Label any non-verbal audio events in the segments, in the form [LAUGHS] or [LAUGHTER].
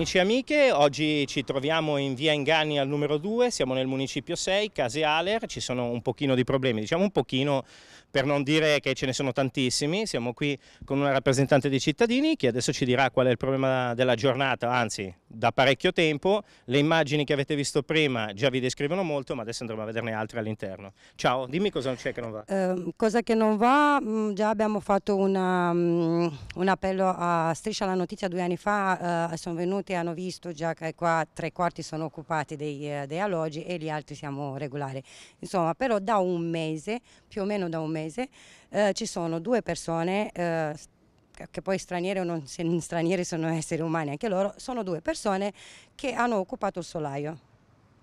Amici e amiche, oggi ci troviamo in via Inganni al numero 2, siamo nel municipio 6, Case Aler, ci sono un pochino di problemi, diciamo un pochino per non dire che ce ne sono tantissimi, siamo qui con una rappresentante dei cittadini che adesso ci dirà qual è il problema della giornata, anzi da parecchio tempo, le immagini che avete visto prima già vi descrivono molto ma adesso andremo a vederne altre all'interno. Ciao, dimmi cosa c'è che non va. Eh, cosa che non va, mm, già abbiamo fatto una, mm, un appello a Striscia la Notizia due anni fa, eh, sono venuti e hanno visto già che qua tre quarti sono occupati dei, eh, dei alloggi e gli altri siamo regolari. Insomma, però da un mese, più o meno da un mese, mese eh, ci sono due persone eh, che poi straniere o non straniere sono [LAUGHS] esseri umani anche loro, sono due persone che hanno occupato il solaio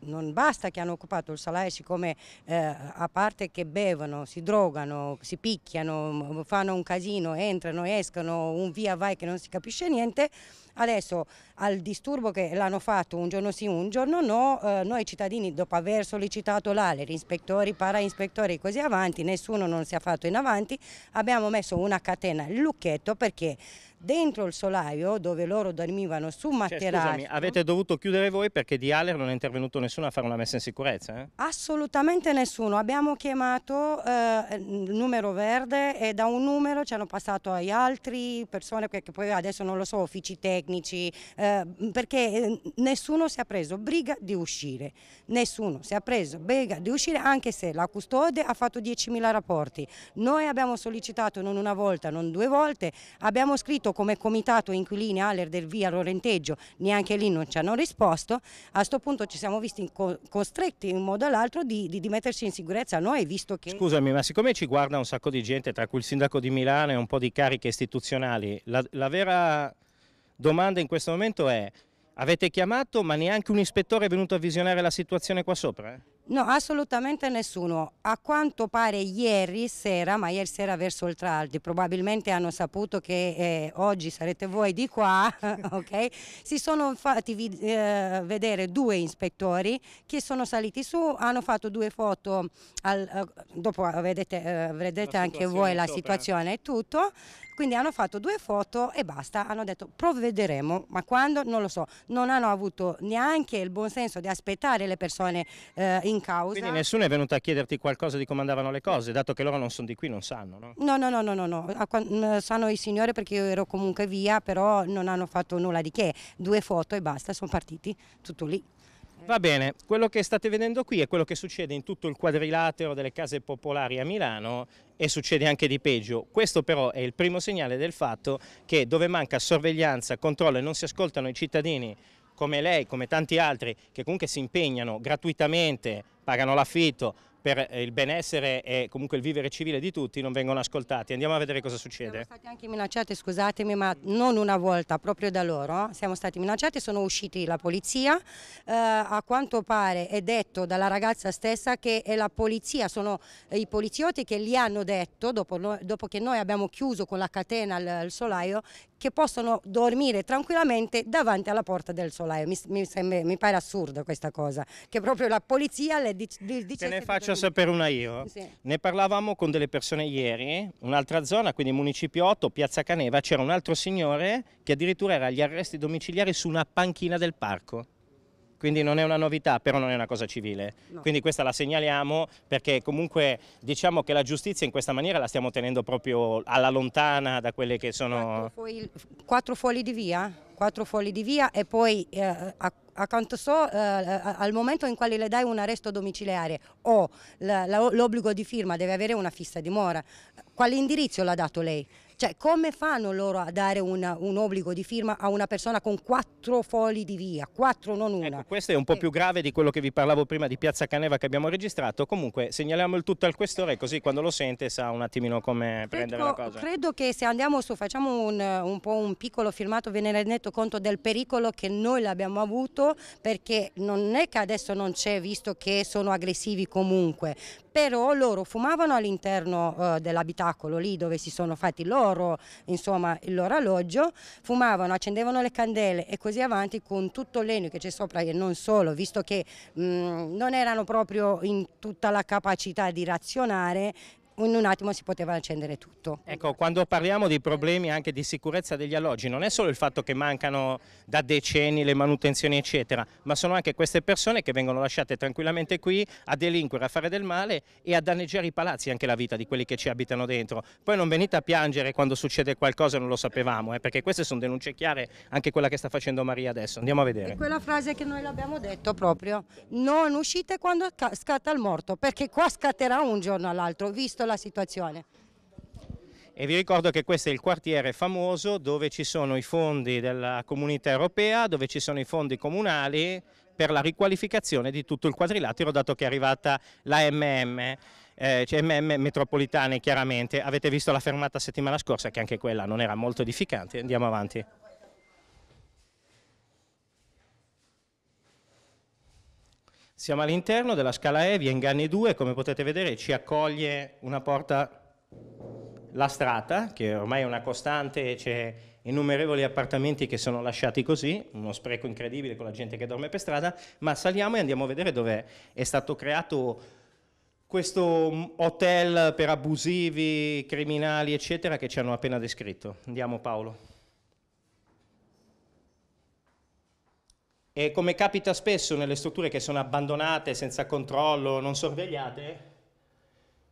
non basta che hanno occupato il solaio, siccome eh, a parte che bevono, si drogano, si picchiano, fanno un casino, entrano, escono, un via vai che non si capisce niente, Adesso al disturbo che l'hanno fatto un giorno sì, un giorno no, eh, noi cittadini dopo aver sollecitato l'ALER, ispettori, i paraispettori e così avanti, nessuno non si è fatto in avanti, abbiamo messo una catena, il lucchetto perché dentro il solaio dove loro dormivano su materasso. Cioè, avete dovuto chiudere voi perché di Aler non è intervenuto nessuno a fare una messa in sicurezza? Eh? Assolutamente nessuno, abbiamo chiamato eh, il numero verde e da un numero ci hanno passato agli altri persone che, che poi adesso non lo so, uffici tecnici tecnici, eh, perché eh, nessuno si è preso briga di uscire, nessuno si è preso briga di uscire anche se la custode ha fatto 10.000 rapporti. Noi abbiamo sollecitato non una volta, non due volte, abbiamo scritto come comitato inquilini Aller del Via Rorenteggio, neanche lì non ci hanno risposto, a questo punto ci siamo visti costretti in un modo o l'altro di, di, di, metterci in sicurezza noi visto che... Scusami, ma siccome ci guarda un sacco di gente, tra cui il sindaco di Milano e un po' di cariche istituzionali, la, la vera domanda in questo momento è avete chiamato ma neanche un ispettore è venuto a visionare la situazione qua sopra? No, assolutamente nessuno. A quanto pare ieri sera, ma ieri sera verso il Traldi, probabilmente hanno saputo che eh, oggi sarete voi di qua, [LAUGHS] ok? Si sono fatti eh, vedere due ispettori che sono saliti su, hanno fatto due foto, al, eh, dopo vedete, eh, vedete anche voi la situazione e tutto, quindi hanno fatto due foto e basta, hanno detto provvederemo, ma quando non lo so. Non hanno avuto neanche il buon senso di aspettare le persone eh, in in causa. Quindi nessuno è venuto a chiederti qualcosa di come andavano le cose, dato che loro non sono di qui, non sanno, no? No, no, no, no, no, no. Mm, sanno i signori perché io ero comunque via, però non hanno fatto nulla di che, due foto e basta, sono partiti, tutto lì. Va bene, quello che state vedendo qui è quello che succede in tutto il quadrilatero delle case popolari a Milano e succede anche di peggio. Questo però è il primo segnale del fatto che dove manca sorveglianza, controllo e non si ascoltano i cittadini come lei, come tanti altri, che comunque si impegnano gratuitamente, pagano l'affitto per eh, il benessere e comunque il vivere civile di tutti, non vengono ascoltati. Andiamo a vedere cosa succede. Siamo stati anche minacciati, scusatemi, ma non una volta, proprio da loro. Siamo stati minacciati, sono usciti la polizia. Eh, a quanto pare è detto dalla ragazza stessa che è la polizia, sono eh, i poliziotti che gli hanno detto, dopo, dopo che noi abbiamo chiuso con la catena il, il solaio, che possono dormire tranquillamente davanti alla porta del solaio. Mi, mi, sembra, mi pare assurdo questa cosa, che proprio la polizia le dice... Te ne faccio sapere una io. Sì. Ne parlavamo con delle persone ieri, un'altra zona, quindi Municipio 8, Piazza Caneva, c'era un altro signore che addirittura era agli arresti domiciliari su una panchina del parco quindi non è una novità, però non è una cosa civile. No. Quindi questa la segnaliamo perché comunque diciamo che la giustizia in questa maniera la stiamo tenendo proprio alla lontana da quelle che sono... Quattro fuori, quattro fuori di via? Quattro fuori di via e poi eh, a, a, quanto so eh, al momento in quale le dai un arresto domiciliare o l'obbligo di firma deve avere una fissa dimora, quale indirizzo l'ha dato lei? Cioè, come fanno loro a dare una, un obbligo di firma a una persona con quattro fogli di via, quattro non ecco, una? Ecco, questo è un po' eh. più grave di quello che vi parlavo prima di Piazza Caneva che abbiamo registrato, comunque segnaliamo il tutto al questore così quando lo sente sa un attimino come credo, prendere la cosa. Credo che se andiamo su, facciamo un, un po' un piccolo filmato, ve ne rendete conto del pericolo che noi l'abbiamo avuto perché non è che adesso non c'è visto che sono aggressivi comunque, però loro fumavano all'interno eh, dell'abitacolo lì dove si sono fatti loro, insomma, il loro alloggio, fumavano, accendevano le candele e così avanti con tutto il legno che c'è sopra e non solo, visto che mh, mm, non erano proprio in tutta la capacità di razionare, in un attimo si poteva accendere tutto. Ecco, quando parliamo di problemi anche di sicurezza degli alloggi, non è solo il fatto che mancano da decenni le manutenzioni eccetera, ma sono anche queste persone che vengono lasciate tranquillamente qui a delinquere, a fare del male e a danneggiare i palazzi, e anche la vita di quelli che ci abitano dentro. Poi non venite a piangere quando succede qualcosa, non lo sapevamo, eh, perché queste sono denunce chiare, anche quella che sta facendo Maria adesso. Andiamo a vedere. E quella frase che noi l'abbiamo detto proprio, non uscite quando scatta il morto, perché qua scatterà un giorno all'altro, visto la situazione. E vi ricordo che questo è il quartiere famoso dove ci sono i fondi della comunità europea, dove ci sono i fondi comunali per la riqualificazione di tutto il quadrilatero dato che è arrivata la MM, eh, cioè MM metropolitane chiaramente, avete visto la fermata settimana scorsa che anche quella non era molto edificante, andiamo avanti. Siamo all'interno della scala E, via Inganni 2, come potete vedere ci accoglie una porta lastrata, che ormai è una costante, c'è innumerevoli appartamenti che sono lasciati così, uno spreco incredibile con la gente che dorme per strada, ma saliamo e andiamo a vedere dove è stato creato questo hotel per abusivi, criminali, eccetera, che ci hanno appena descritto. Andiamo Paolo. E come capita spesso nelle strutture che sono abbandonate, senza controllo, non sorvegliate,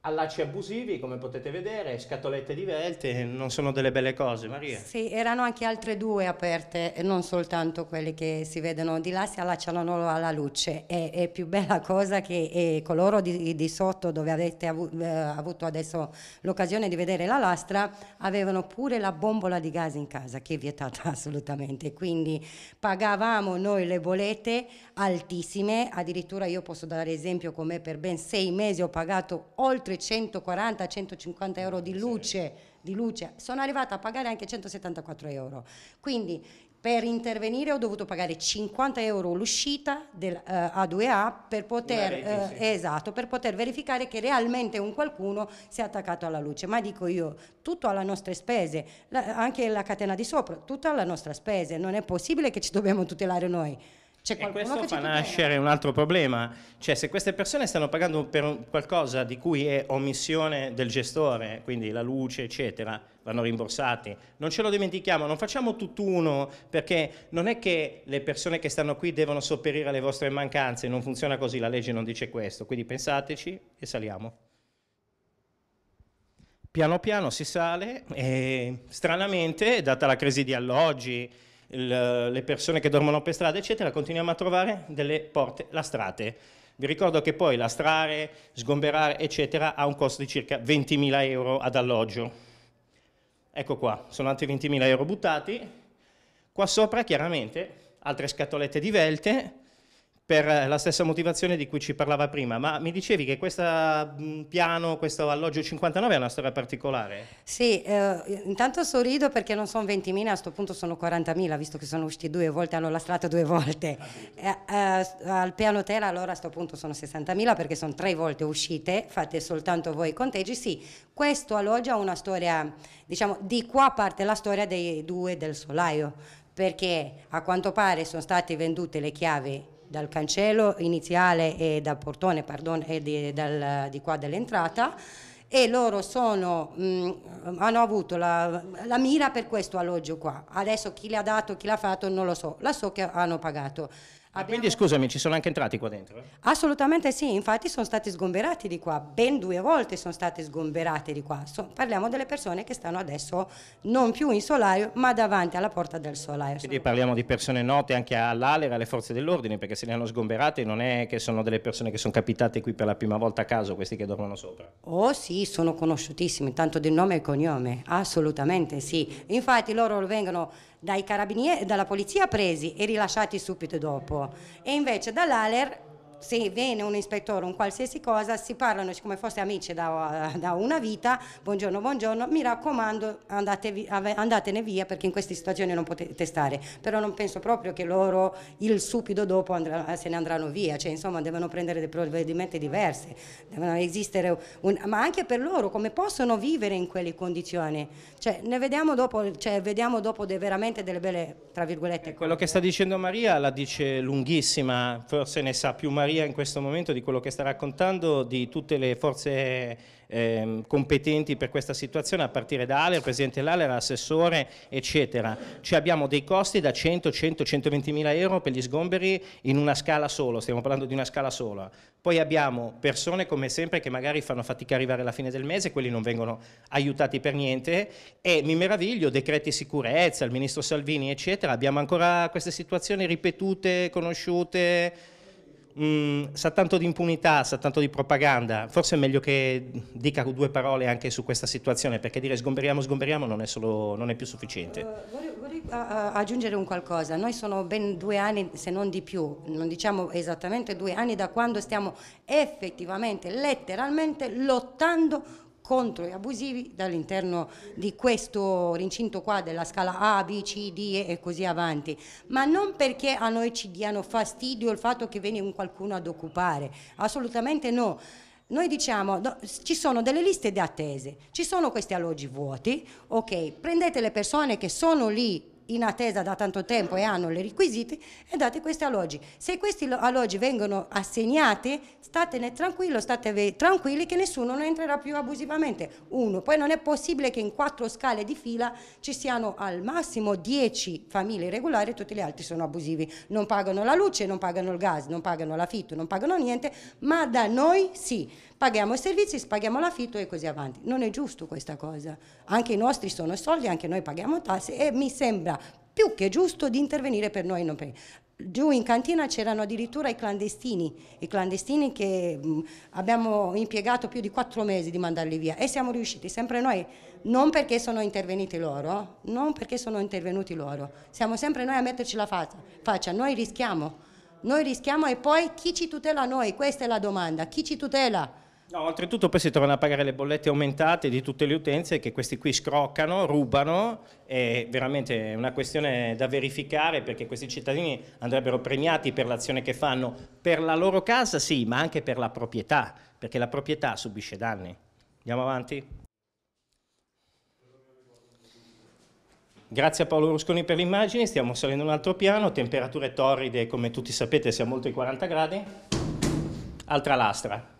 allacci abusivi, come potete vedere, scatolette diverte, non sono delle belle cose, Maria. Sì, erano anche altre due aperte, non soltanto quelle che si vedono di là, si allacciano alla luce. È, è più bella cosa che eh, coloro di, di, sotto, dove avete avu, eh, avuto adesso l'occasione di vedere la lastra, avevano pure la bombola di gas in casa, che è vietata [LAUGHS] assolutamente. Quindi pagavamo noi le bollette altissime, addirittura io posso dare esempio come per ben sei mesi ho pagato oltre oltre 140-150 euro di eh luce, di luce, sono arrivata a pagare anche 174 euro. Quindi per intervenire ho dovuto pagare 50 euro l'uscita del uh, eh, A2A per poter, rete, uh, sì. esatto, per poter, verificare che realmente un qualcuno si è attaccato alla luce. Ma dico io, tutto alle nostre spese, la, anche la catena di sopra, tutto alle nostre spese, non è possibile che ci dobbiamo tutelare noi. C'è e questo fa nascere un altro problema, cioè se queste persone stanno pagando per qualcosa di cui è omissione del gestore, quindi la luce eccetera, vanno rimborsati, non ce lo dimentichiamo, non facciamo tutt'uno perché non è che le persone che stanno qui devono sopperire alle vostre mancanze, non funziona così, la legge non dice questo, quindi pensateci e saliamo. Piano piano si sale e stranamente, data la crisi di alloggi, il, eh, le persone che dormono per strada, eccetera, continuiamo a trovare delle porte lastrate. Vi ricordo che poi lastrare, sgomberare, eccetera, ha un costo di circa 20.000 euro ad alloggio. Ecco qua, sono altri 20.000 euro buttati. Qua sopra, chiaramente, altre scatolette di velte, per eh, la stessa motivazione di cui ci parlava prima, ma mi dicevi che questo mm, piano, questo alloggio 59 è una storia particolare? Sì, eh, intanto sorrido perché non sono 20.000, a questo punto sono 40.000, visto che sono usciti due volte, hanno lastrato due volte. Ah, eh, eh, al piano terra allora a questo punto sono 60.000 perché sono tre volte uscite, fate soltanto voi i conteggi. Sì, questo alloggio ha una storia, diciamo, di qua parte la storia dei due del solaio, perché a quanto pare sono state vendute le chiavi dal cancello iniziale e dal portone pardon, e di, dal, di qua dell'entrata e loro sono, mh, mm, hanno avuto la, la, mira per questo alloggio qua. Adesso chi l'ha dato, chi l'ha fatto non lo so, la so che hanno pagato. Abbiamo... Quindi scusami, ci sono anche entrati qua dentro? Eh? Assolutamente sì, infatti sono stati sgomberati di qua, ben due volte sono stati sgomberati di qua. So, parliamo delle persone che stanno adesso non più in solaio ma davanti alla porta del solaio. Quindi parliamo di persone note anche all'Alera, alle forze dell'ordine, perché se le hanno sgomberate non è che sono delle persone che sono capitate qui per la prima volta a caso, questi che dormono sopra. Oh sì, sono conosciutissimi, tanto di nome e cognome, assolutamente sì. Infatti loro vengono dai carabinieri, dalla polizia presi e rilasciati subito dopo. E invece dall'Aler se viene un ispettore, un qualsiasi cosa, si parlano come fosse amici da, da una vita, buongiorno, buongiorno, mi raccomando andatevi, andatene via perché in queste situazioni non potete stare, però non penso proprio che loro il subito dopo andrà, se ne andranno via, cioè insomma devono prendere dei provvedimenti diversi, devono esistere, un, ma anche per loro come possono vivere in quelle condizioni, cioè ne vediamo dopo, cioè, vediamo dopo de, veramente delle belle, tra virgolette. Quello che sta dicendo Maria la dice lunghissima, forse ne sa più Maria Maria in questo momento, di quello che sta raccontando, di tutte le forze eh, competenti per questa situazione, a partire da Aller, il presidente Laler, assessore, eccetera. Ci abbiamo dei costi da 100, 100, 120 mila euro per gli sgomberi in una scala solo, stiamo parlando di una scala sola. Poi abbiamo persone, come sempre, che magari fanno fatica a arrivare alla fine del mese, quelli non vengono aiutati per niente e mi meraviglio, decreti sicurezza, il ministro Salvini, eccetera, abbiamo ancora queste situazioni ripetute, conosciute, mh, mm, sa tanto di impunità, sa tanto di propaganda, forse è meglio che dica due parole anche su questa situazione, perché dire sgomberiamo, sgomberiamo non è, solo, non è più sufficiente. Uh, vorrei, aggiungere un qualcosa, noi sono ben due anni, se non di più, non diciamo esattamente due anni da quando stiamo effettivamente, letteralmente lottando contro gli abusivi dall'interno di questo rincinto qua della scala A, B, C, D e così avanti, ma non perché a noi ci diano fastidio il fatto che venga qualcuno ad occupare, assolutamente no. Noi diciamo, no, ci sono delle liste di attese, ci sono questi alloggi vuoti, ok, prendete le persone che sono lì in attesa da tanto tempo e hanno le requisiti e date questi alloggi. Se questi alloggi vengono assegnati, statene tranquillo, state tranquilli che nessuno non entrerà più abusivamente. Uno, poi non è possibile che in quattro scale di fila ci siano al massimo 10 famiglie regolari e tutti gli altri sono abusivi. Non pagano la luce, non pagano il gas, non pagano l'affitto, non pagano niente, ma da noi sì. Paghiamo i servizi, paghiamo l'affitto e così avanti. Non è giusto questa cosa. Anche i nostri sono soldi, anche noi paghiamo tasse e mi sembra più che giusto di intervenire per noi. Non per... Giù in cantina c'erano addirittura i clandestini, i clandestini che mh, mm, abbiamo impiegato più di quattro mesi di mandarli via e siamo riusciti sempre noi, non perché sono intervenuti loro, non perché sono intervenuti loro, siamo sempre noi a metterci la faccia, faccia. noi rischiamo, noi rischiamo e poi chi ci tutela noi? Questa è la domanda, chi ci tutela? No, oltretutto poi si trovano a pagare le bollette aumentate di tutte le utenze che questi qui scroccano, rubano, è veramente una questione da verificare perché questi cittadini andrebbero premiati per l'azione che fanno per la loro casa sì, ma anche per la proprietà, perché la proprietà subisce danni. Andiamo avanti. Grazie a Paolo Rusconi per l'immagine, stiamo salendo un altro piano, temperature torride come tutti sapete siamo oltre i 40 gradi. Altra lastra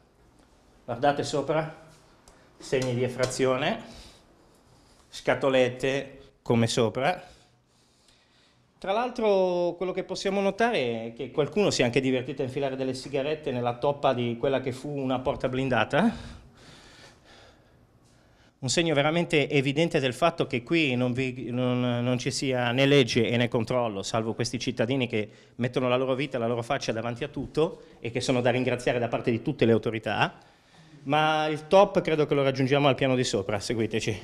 guardate sopra, segni di effrazione, scatolette come sopra. Tra l'altro quello che possiamo notare è che qualcuno si è anche divertito a infilare delle sigarette nella toppa di quella che fu una porta blindata, un segno veramente evidente del fatto che qui non, vi, non, non, ci sia né legge né controllo, salvo questi cittadini che mettono la loro vita, la loro faccia davanti a tutto e che sono da ringraziare da parte di tutte le autorità, ma il top credo che lo raggiungiamo al piano di sopra, seguiteci.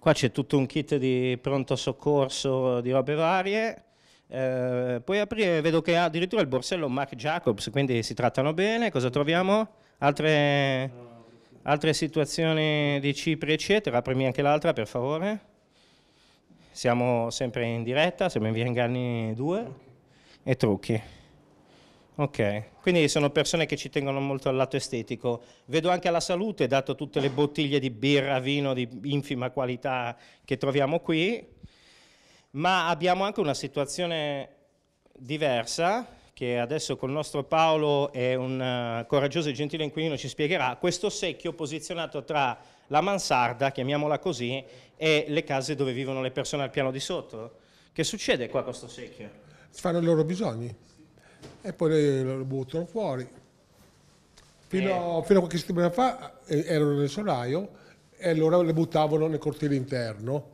Qua c'è tutto un kit di pronto soccorso di robe varie eh, puoi aprire, vedo che ha addirittura il borsello Mark Jacobs, quindi si trattano bene. Cosa troviamo? Altre, altre situazioni di Cipri, eccetera. Aprimi anche l'altra, per favore. Siamo sempre in diretta, siamo in via Inganni 2 e trucchi. Ok, quindi sono persone che ci tengono molto al lato estetico. Vedo anche alla salute, dato tutte le bottiglie di birra, vino di infima qualità che troviamo qui, ma abbiamo anche una situazione diversa che adesso col nostro Paolo e un uh, coraggioso e gentile inquilino ci spiegherà, questo secchio posizionato tra la mansarda, chiamiamola così, e le case dove vivono le persone al piano di sotto. Che succede qua con questo secchio? Fanno i loro bisogni e poi lo buttano fuori. Fino, eh. fino a qualche settimana fa eh, erano nel solaio e allora le buttavano nel cortile interno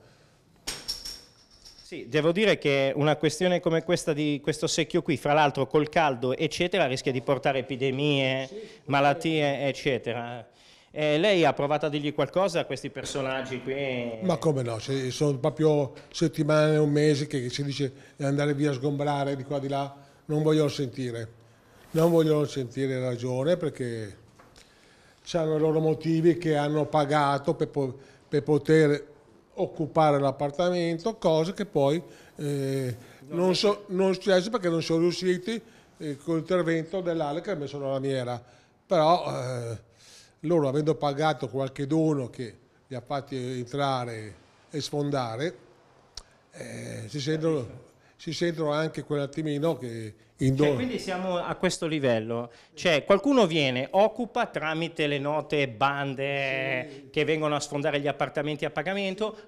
sì, devo dire che una questione come questa di questo secchio qui, fra l'altro col caldo eccetera, rischia di portare epidemie, malattie eccetera. E eh, lei ha provato a dirgli qualcosa a questi personaggi qui? Ma come no, sono proprio settimane o mesi che si dice di andare via a sgombrare di qua di là, non vogliono sentire, non vogliono sentire ragione perché hanno i loro motivi che hanno pagato per, po per poter occupare l'appartamento, cosa che poi eh, non, so, non successe perché non sono riusciti eh, con l'intervento dell'Ale che ha messo la lamiera. Però eh, loro avendo pagato qualche dono che li ha fatti entrare e sfondare, eh, si sentono si sentono anche quell'attimino che Indoor. Cioè, quindi siamo a questo livello, cioè qualcuno viene, occupa tramite le note bande sì. che vengono a sfondare gli appartamenti a pagamento,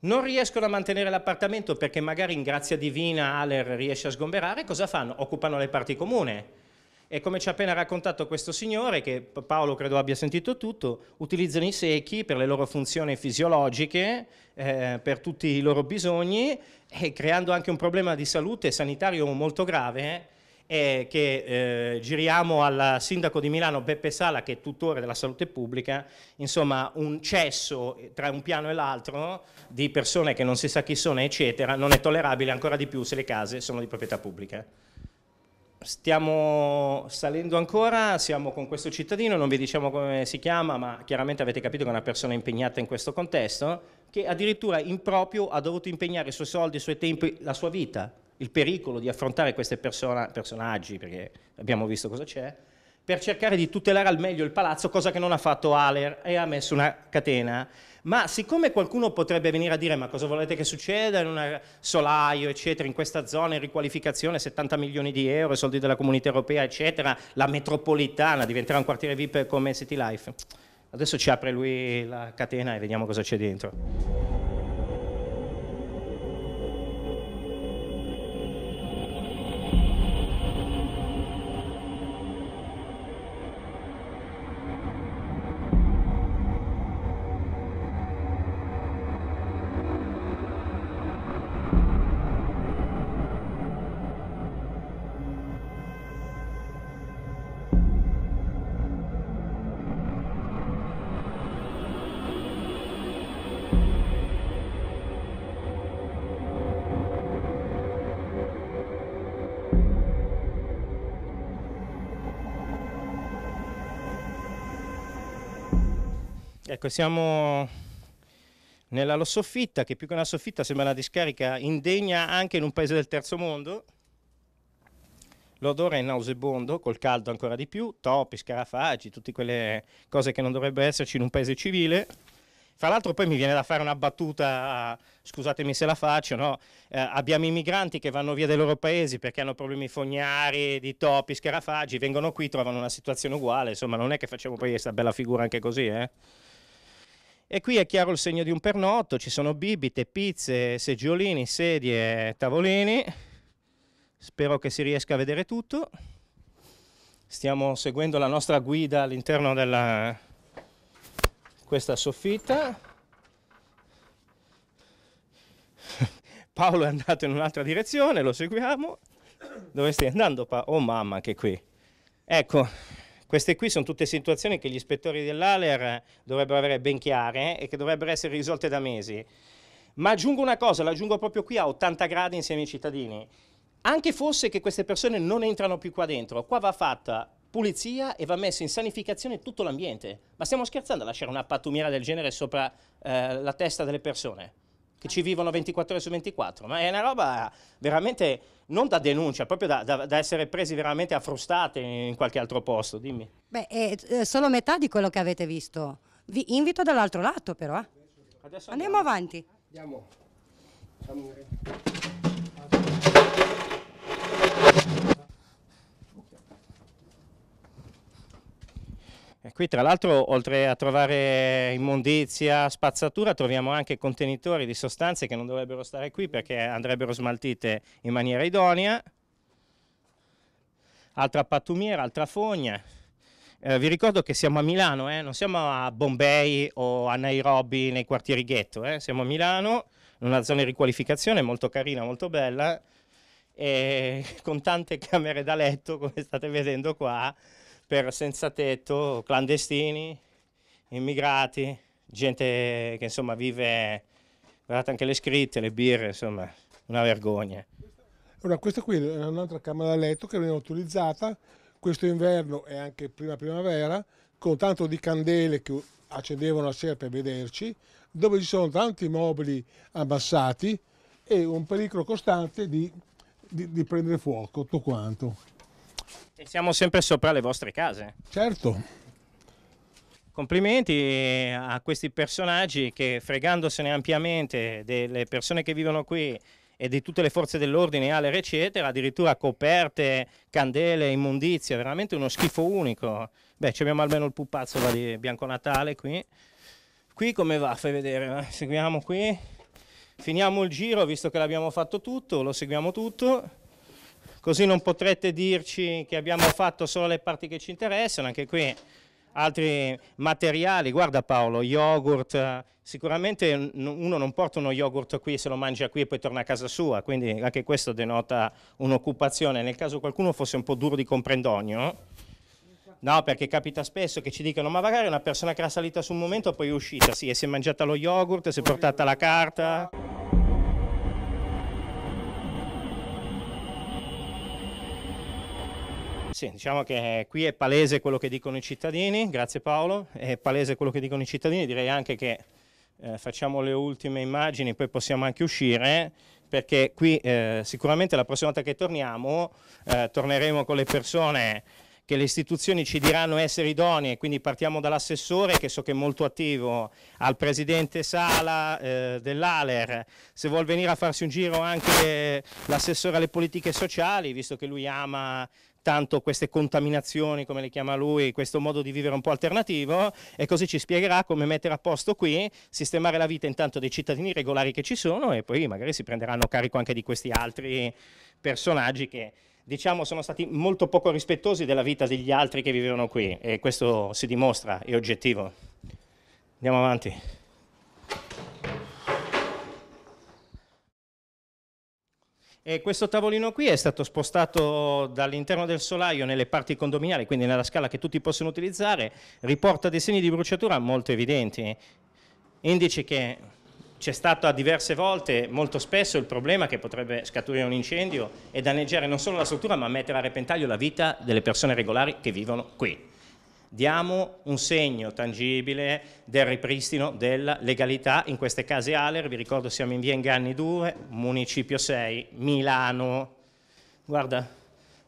non riescono a mantenere l'appartamento perché magari in grazia divina Aller riesce a sgomberare, cosa fanno? Occupano le parti comune e come ci ha appena raccontato questo signore, che Paolo credo abbia sentito tutto, utilizzano i secchi per le loro funzioni fisiologiche, eh, per tutti i loro bisogni, e eh, creando anche un problema di salute sanitario molto grave, eh, che eh, giriamo al sindaco di Milano Beppe Sala, che è tutore della salute pubblica, insomma un cesso tra un piano e l'altro di persone che non si sa chi sono, eccetera, non è tollerabile ancora di più se le case sono di proprietà pubblica. Stiamo salendo ancora, siamo con questo cittadino, non vi diciamo come si chiama, ma chiaramente avete capito che è una persona impegnata in questo contesto, che addirittura in proprio ha dovuto impegnare i suoi soldi, i suoi tempi, la sua vita, il pericolo di affrontare questi personaggi, perché abbiamo visto cosa c'è, per cercare di tutelare al meglio il palazzo, cosa che non ha fatto Aller e ha messo una catena ma siccome qualcuno potrebbe venire a dire ma cosa volete che succeda in un eh, solaio, eccetera, in questa zona in riqualificazione 70 milioni di euro, soldi della comunità europea, eccetera, la metropolitana diventerà un quartiere VIP come City Life. Adesso ci apre lui la catena e vediamo cosa c'è dentro. Ecco, siamo nella Lo Soffitta, che più che una soffitta sembra una discarica indegna anche in un paese del terzo mondo. L'odore è nauseabondo, col caldo ancora di più, topi, scarafaggi, tutte quelle cose che non dovrebbero esserci in un paese civile. Fra l'altro poi mi viene da fare una battuta, scusatemi se la faccio, no? eh, abbiamo i migranti che vanno via dai loro paesi perché hanno problemi fognari, di topi, scarafaggi, vengono qui, trovano una situazione uguale, insomma non è che facciamo poi questa bella figura anche così. Eh? E qui è chiaro il segno di un pernotto, ci sono bibite, pizze, seggiolini, sedie, tavolini. Spero che si riesca a vedere tutto. Stiamo seguendo la nostra guida all'interno della questa soffitta. Paolo è andato in un'altra direzione, lo seguiamo. Dove stai andando? Paolo? oh mamma, che qui. Ecco, queste qui sono tutte situazioni che gli ispettori dell'ALER dovrebbero avere ben chiare e che dovrebbero essere risolte da mesi. Ma aggiungo una cosa, l'aggiungo proprio qui a 80 gradi insieme ai cittadini. Anche fosse che queste persone non entrano più qua dentro, qua va fatta pulizia e va messo in sanificazione tutto l'ambiente. Ma stiamo scherzando a lasciare una pattumiera del genere sopra eh, la testa delle persone? che ci vivono 24 ore su 24, ma è una roba veramente non da denuncia, proprio da, da, da essere presi veramente a frustate in qualche altro posto, dimmi. Beh, è eh, solo metà di quello che avete visto. Vi invito dall'altro lato però. Eh. Andiamo. andiamo avanti. Andiamo. qui tra l'altro oltre a trovare immondizia, spazzatura, troviamo anche contenitori di sostanze che non dovrebbero stare qui perché andrebbero smaltite in maniera idonea. Altra pattumiera, altra fogna. Eh, vi ricordo che siamo a Milano, eh? non siamo a Bombay o a Nairobi nei quartieri ghetto, eh? siamo a Milano, in una zona di riqualificazione molto carina, molto bella, [LAUGHS] con tante camere da letto, come state vedendo qua, per senza tetto, clandestini, immigrati, gente che insomma vive, guardate anche le scritte, le birre, insomma, una vergogna. Allora, questa qui è un'altra camera da letto che veniva utilizzata questo inverno e anche prima primavera con tanto di candele che accendevano la sera per vederci, dove ci sono tanti mobili abbassati e un pericolo costante di, di, di prendere fuoco tutto quanto. E siamo sempre sopra le vostre case. Certo. Complimenti a questi personaggi che fregandosene ampiamente delle persone che vivono qui e di tutte le forze dell'ordine, alere eccetera, addirittura coperte, candele, immondizie, veramente uno schifo unico. Beh, abbiamo almeno il pupazzo di Bianco Natale qui. Qui come va? Fai vedere, eh? seguiamo qui. Finiamo il giro, visto che l'abbiamo fatto tutto, lo seguiamo tutto così non potrete dirci che abbiamo fatto solo le parti che ci interessano, anche qui altri materiali, guarda Paolo, yogurt, sicuramente uno non porta uno yogurt qui, se lo mangia qui e poi torna a casa sua, quindi anche questo denota un'occupazione, nel caso qualcuno fosse un po' duro di comprendonio, No, perché capita spesso che ci dicano, ma magari una persona che era salita su un momento poi è uscita, sì, e si è mangiata lo yogurt, si è portata la carta. Sì, diciamo che eh, qui è palese quello che dicono i cittadini, grazie Paolo, è palese quello che dicono i cittadini, direi anche che eh, facciamo le ultime immagini, poi possiamo anche uscire, perché qui eh, sicuramente la prossima volta che torniamo eh, torneremo con le persone che le istituzioni ci diranno essere idonee, quindi partiamo dall'assessore che so che è molto attivo, al presidente Sala eh, dell'Aler, se vuol venire a farsi un giro anche l'assessore alle politiche sociali, visto che lui ama tanto queste contaminazioni, come le chiama lui, questo modo di vivere un po' alternativo e così ci spiegherà come mettere a posto qui, sistemare la vita intanto dei cittadini regolari che ci sono e poi magari si prenderanno carico anche di questi altri personaggi che diciamo sono stati molto poco rispettosi della vita degli altri che vivevano qui e questo si dimostra, è oggettivo. Andiamo avanti. E questo tavolino qui è stato spostato dall'interno del solaio nelle parti condominiali, quindi nella scala che tutti possono utilizzare, riporta dei segni di bruciatura molto evidenti, indici che c'è stato a diverse volte, molto spesso, il problema che potrebbe scaturire un incendio e danneggiare non solo la struttura ma mettere a repentaglio la vita delle persone regolari che vivono qui diamo un segno tangibile del ripristino della legalità, in queste case Aller, vi ricordo siamo in via Inganni 2, municipio 6, Milano. Guarda,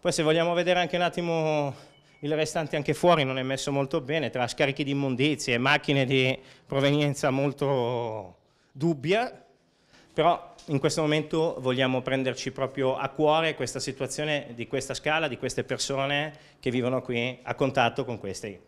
poi se vogliamo vedere anche un attimo il restante anche fuori non è messo molto bene, tra scarichi di immondizie e macchine di provenienza molto dubbia, però in questo momento vogliamo prenderci proprio a cuore questa situazione di questa scala, di queste persone che vivono qui a contatto con questi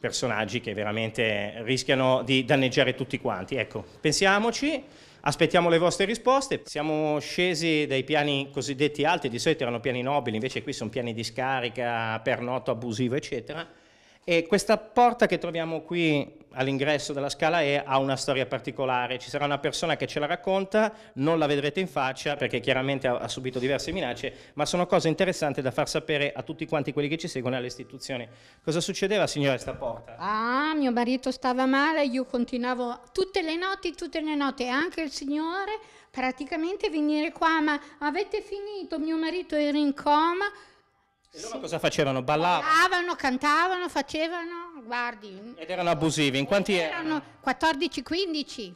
personaggi che veramente rischiano di danneggiare tutti quanti. Ecco, pensiamoci, aspettiamo le vostre risposte. Siamo scesi dai piani cosiddetti alti, di solito erano piani nobili, invece qui sono piani di scarica, pernotto, abusivo, eccetera e questa porta che troviamo qui all'ingresso della scala E ha una storia particolare, ci sarà una persona che ce la racconta, non la vedrete in faccia perché chiaramente ha, ha subito diverse minacce, ma sono cose interessanti da far sapere a tutti quanti quelli che ci seguono e alle istituzioni. Cosa succedeva signora a sta porta? Ah, mio marito stava male, io continuavo tutte le notti, tutte le notti, anche il signore praticamente venire qua, ma avete finito, mio marito era in coma, e loro sì. cosa facevano? Ballavano? Ballavano, cantavano, facevano, guardi. Ed erano abusivi? In quanti erano? erano? 14-15.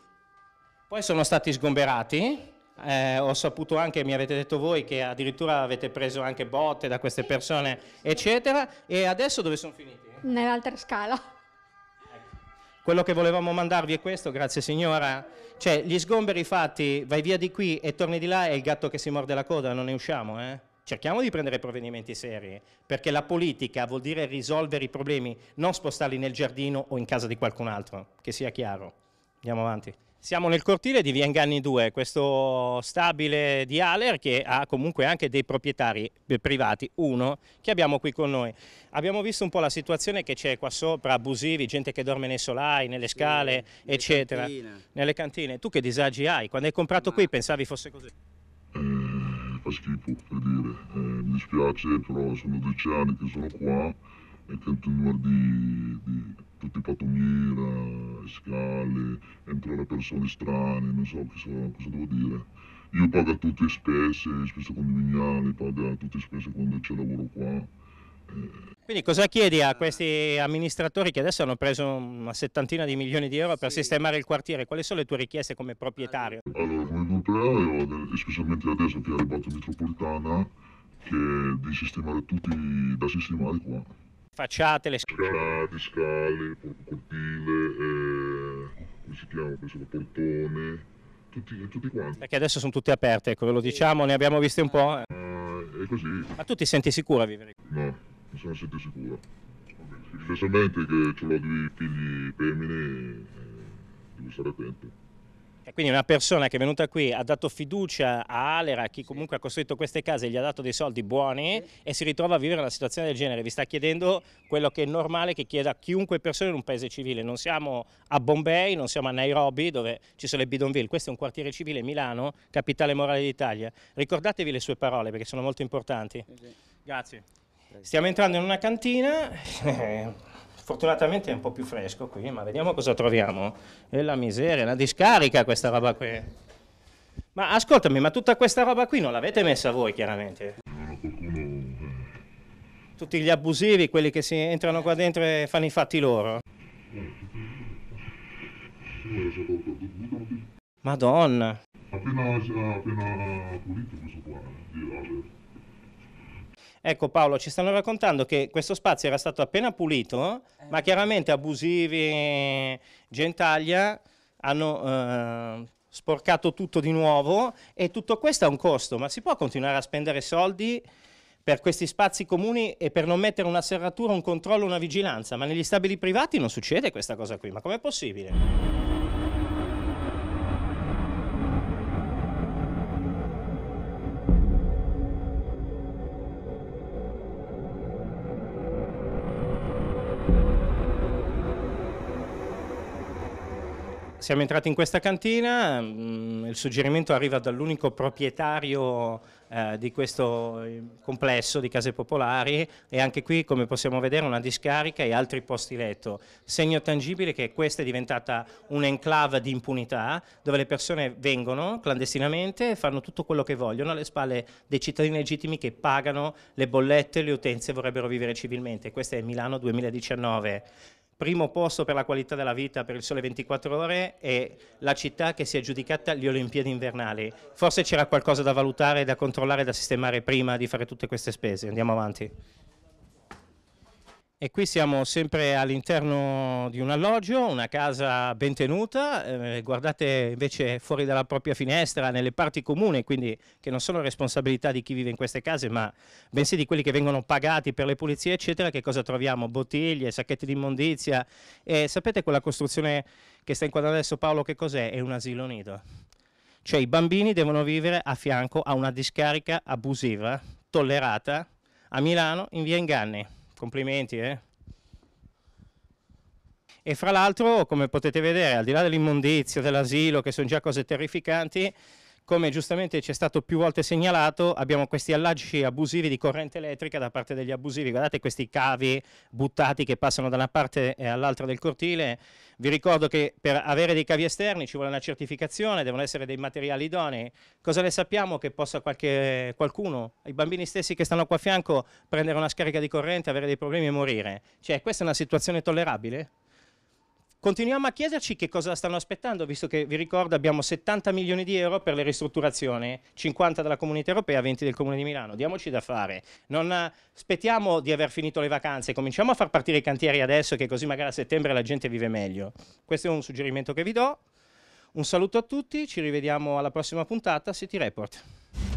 Poi sono stati sgomberati? Eh, ho saputo anche, mi avete detto voi, che addirittura avete preso anche botte da queste persone, eccetera. E adesso dove sono finiti? Nell'altra scala. Ecco. Quello che volevamo mandarvi è questo, grazie signora. Cioè, gli sgomberi fatti, vai via di qui e torni di là, è il gatto che si morde la coda, non ne usciamo, eh? cerchiamo di prendere provvedimenti seri, perché la politica vuol dire risolvere i problemi, non spostarli nel giardino o in casa di qualcun altro, che sia chiaro. Andiamo avanti. Siamo nel cortile di Via Inganni 2, questo stabile di Aler che ha comunque anche dei proprietari eh, privati, uno che abbiamo qui con noi. Abbiamo visto un po' la situazione che c'è qua sopra, abusivi, gente che dorme nei solai, nelle scale, sì, eccetera, nelle cantine. nelle cantine. Tu che disagi hai? Quando hai comprato Ma... qui pensavi fosse così? Mm schifo per dire. Eh, mi dispiace, però sono dieci anni che sono qua e continuare di, di tutti pattumiera, scale, entrare persone strane, non so cosa, cosa devo dire. Io pago tutte le spese, spese condominiali, pago tutte le spese quando c'è lavoro qua. Quindi cosa chiedi a questi amministratori che adesso hanno preso una settantina di milioni di euro per sì. sistemare il quartiere? Quali sono le tue richieste come proprietario? Eh, allora, come proprietario, eh, specialmente adesso che è arrivato metropolitana, che di sistemare tutti da sistemare qua. Facciate, le scale, scale, cortile, eh, come si chiama, penso, portone, tutti, tutti, quanti. Perché adesso sono tutte aperte, ecco, ve lo diciamo, ne abbiamo viste un po'. Eh, ah, è così. Ma tu ti senti sicura a vivere qui? No mi sono sente sicura. Specialmente che ce l'ho due figli femmine, eh, devo stare attento. E quindi una persona che è venuta qui ha dato fiducia a Alera, chi comunque ha costruito queste case, gli ha dato dei soldi buoni e si ritrova a vivere una situazione del genere. Vi sta chiedendo quello che è normale che chieda chiunque persona in un paese civile. Non siamo a Bombay, non siamo a Nairobi dove ci sono le bidonville. Questo è un quartiere civile, Milano, capitale morale d'Italia. Ricordatevi le sue parole perché sono molto importanti. Grazie. Stiamo entrando in una cantina, eh, fortunatamente è un po' più fresco qui, ma vediamo cosa troviamo. E la miseria, la discarica questa roba qui. Ma ascoltami, ma tutta questa roba qui non l'avete messa voi chiaramente? Tutti gli abusivi, quelli che si entrano qua dentro e fanno i fatti loro. Madonna. Appena, appena pulito questo qua, di laser. Ecco Paolo, ci stanno raccontando che questo spazio era stato appena pulito, eh. ma chiaramente abusivi gentaglia hanno eh, sporcato tutto di nuovo e tutto questo ha un costo, ma si può continuare a spendere soldi per questi spazi comuni e per non mettere una serratura, un controllo, una vigilanza, ma negli stabili privati non succede questa cosa qui, ma com'è possibile? siamo entrati in questa cantina, mm, il suggerimento arriva dall'unico proprietario eh, di questo eh, complesso di case popolari e anche qui come possiamo vedere una discarica e altri posti letto. Segno tangibile che questa è diventata un'enclave di impunità dove le persone vengono clandestinamente e fanno tutto quello che vogliono alle spalle dei cittadini legittimi che pagano le bollette, e le utenze e vorrebbero vivere civilmente. Questa è Milano 2019 primo posto per la qualità della vita per il Sole 24 Ore e la città che si è giudicata le Olimpiadi invernali. Forse c'era qualcosa da valutare, da controllare, da sistemare prima di fare tutte queste spese. Andiamo avanti. E qui siamo sempre all'interno di un alloggio, una casa ben tenuta, eh, guardate invece fuori dalla propria finestra, nelle parti comuni, quindi che non sono responsabilità di chi vive in queste case, ma bensì di quelli che vengono pagati per le pulizie, eccetera, che cosa troviamo? Bottiglie, sacchetti di immondizia e sapete quella costruzione che sta inquadrando adesso Paolo che cos'è? È un asilo nido. Cioè i bambini devono vivere a fianco a una discarica abusiva, tollerata, a Milano in via Inganni complimenti eh. E fra l'altro, come potete vedere, al di là dell'immondizia, dell'asilo, che sono già cose terrificanti, come giustamente ci è stato più volte segnalato, abbiamo questi allaggi abusivi di corrente elettrica da parte degli abusivi. Guardate questi cavi buttati che passano da una parte eh, all'altra del cortile. Vi ricordo che per avere dei cavi esterni ci vuole una certificazione, devono essere dei materiali idonei. Cosa ne sappiamo che possa qualche, qualcuno, i bambini stessi che stanno qua a fianco, prendere una scarica di corrente, avere dei problemi e morire? Cioè, questa è una situazione tollerabile? Continuiamo a chiederci che cosa stanno aspettando, visto che vi ricordo abbiamo 70 milioni di euro per le ristrutturazioni, 50 della Comunità Europea, 20 del Comune di Milano. Diamoci da fare. Non eh, aspettiamo di aver finito le vacanze, cominciamo a far partire i cantieri adesso che così magari a settembre la gente vive meglio. Questo è un suggerimento che vi do. Un saluto a tutti, ci rivediamo alla prossima puntata City Report.